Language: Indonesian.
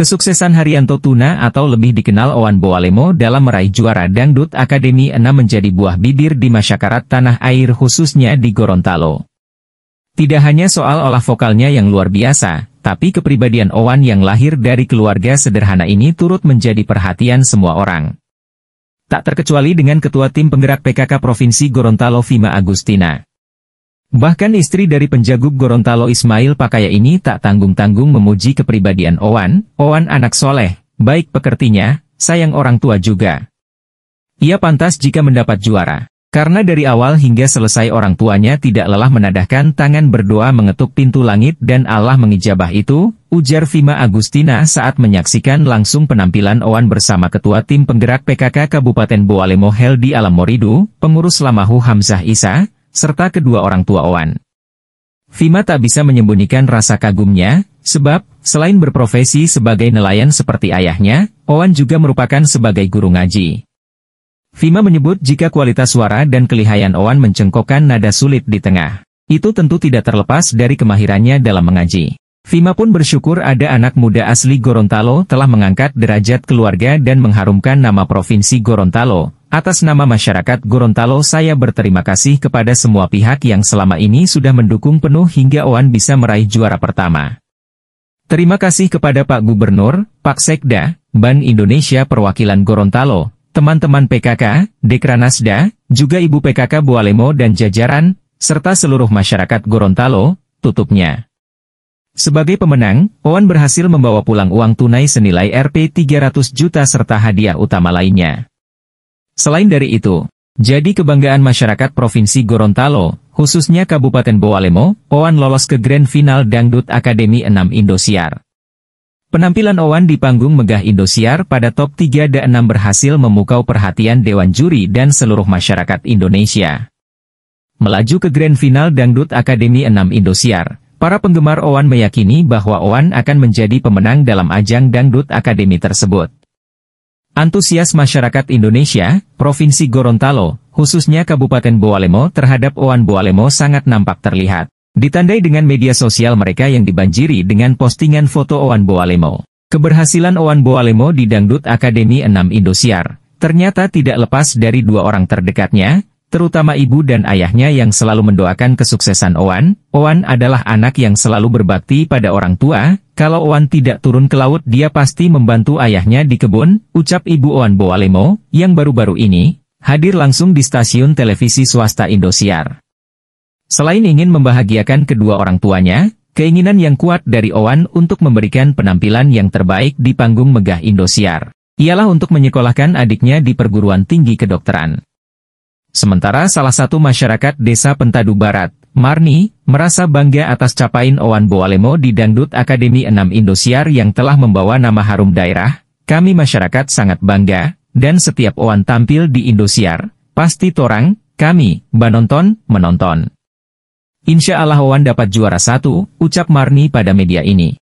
Kesuksesan Haryanto Tuna atau lebih dikenal Owan Boalemo dalam meraih juara Dangdut Akademi 6 menjadi buah bibir di masyarakat tanah air khususnya di Gorontalo. Tidak hanya soal olah vokalnya yang luar biasa, tapi kepribadian Owan yang lahir dari keluarga sederhana ini turut menjadi perhatian semua orang. Tak terkecuali dengan Ketua Tim Penggerak PKK Provinsi Gorontalo Vima Agustina. Bahkan istri dari penjagub Gorontalo Ismail Pakaya ini tak tanggung-tanggung memuji kepribadian Owan, Owan anak soleh, baik pekertinya, sayang orang tua juga. Ia pantas jika mendapat juara. Karena dari awal hingga selesai orang tuanya tidak lelah menadahkan tangan berdoa mengetuk pintu langit dan Allah mengijabah itu, ujar Fima Agustina saat menyaksikan langsung penampilan Owan bersama Ketua Tim Penggerak PKK Kabupaten Boalemo Heldi Moridu, pengurus Lamahu Hamzah Isa, serta kedua orang tua Owan. Fima tak bisa menyembunyikan rasa kagumnya, sebab, selain berprofesi sebagai nelayan seperti ayahnya, Owan juga merupakan sebagai guru ngaji. Fima menyebut jika kualitas suara dan kelihayan Owan mencengkokkan nada sulit di tengah. Itu tentu tidak terlepas dari kemahirannya dalam mengaji. Fima pun bersyukur ada anak muda asli Gorontalo telah mengangkat derajat keluarga dan mengharumkan nama Provinsi Gorontalo, Atas nama masyarakat Gorontalo saya berterima kasih kepada semua pihak yang selama ini sudah mendukung penuh hingga Oan bisa meraih juara pertama. Terima kasih kepada Pak Gubernur, Pak Sekda, Ban Indonesia Perwakilan Gorontalo, teman-teman PKK, Dekranasda, juga Ibu PKK Bualemo dan jajaran, serta seluruh masyarakat Gorontalo, tutupnya. Sebagai pemenang, Oan berhasil membawa pulang uang tunai senilai Rp 300 juta serta hadiah utama lainnya. Selain dari itu, jadi kebanggaan masyarakat Provinsi Gorontalo, khususnya Kabupaten Boalemo, Owan lolos ke Grand Final Dangdut Akademi 6 Indosiar. Penampilan Owan di panggung megah Indosiar pada top 3 dan 6 berhasil memukau perhatian Dewan Juri dan seluruh masyarakat Indonesia. Melaju ke Grand Final Dangdut Akademi 6 Indosiar, para penggemar Owan meyakini bahwa Owan akan menjadi pemenang dalam ajang Dangdut Akademi tersebut. Antusias masyarakat Indonesia, Provinsi Gorontalo, khususnya Kabupaten Boalemo terhadap Oan Boalemo sangat nampak terlihat. Ditandai dengan media sosial mereka yang dibanjiri dengan postingan foto Oan Boalemo. Keberhasilan Oan Boalemo di Dangdut Akademi 6 Indosiar, ternyata tidak lepas dari dua orang terdekatnya, terutama ibu dan ayahnya yang selalu mendoakan kesuksesan Owan. Owan adalah anak yang selalu berbakti pada orang tua, kalau Owan tidak turun ke laut dia pasti membantu ayahnya di kebun, ucap ibu Owan Boalemo, yang baru-baru ini, hadir langsung di stasiun televisi swasta Indosiar. Selain ingin membahagiakan kedua orang tuanya, keinginan yang kuat dari Owan untuk memberikan penampilan yang terbaik di panggung megah Indosiar, ialah untuk menyekolahkan adiknya di perguruan tinggi kedokteran. Sementara salah satu masyarakat desa Pentadu Barat, Marni, merasa bangga atas capaian Owan Boalemo di Dangdut Akademi 6 Indosiar yang telah membawa nama harum daerah, kami masyarakat sangat bangga, dan setiap Owan tampil di Indosiar, pasti torang, kami, banonton, menonton. Insya Allah Owan dapat juara satu, ucap Marni pada media ini.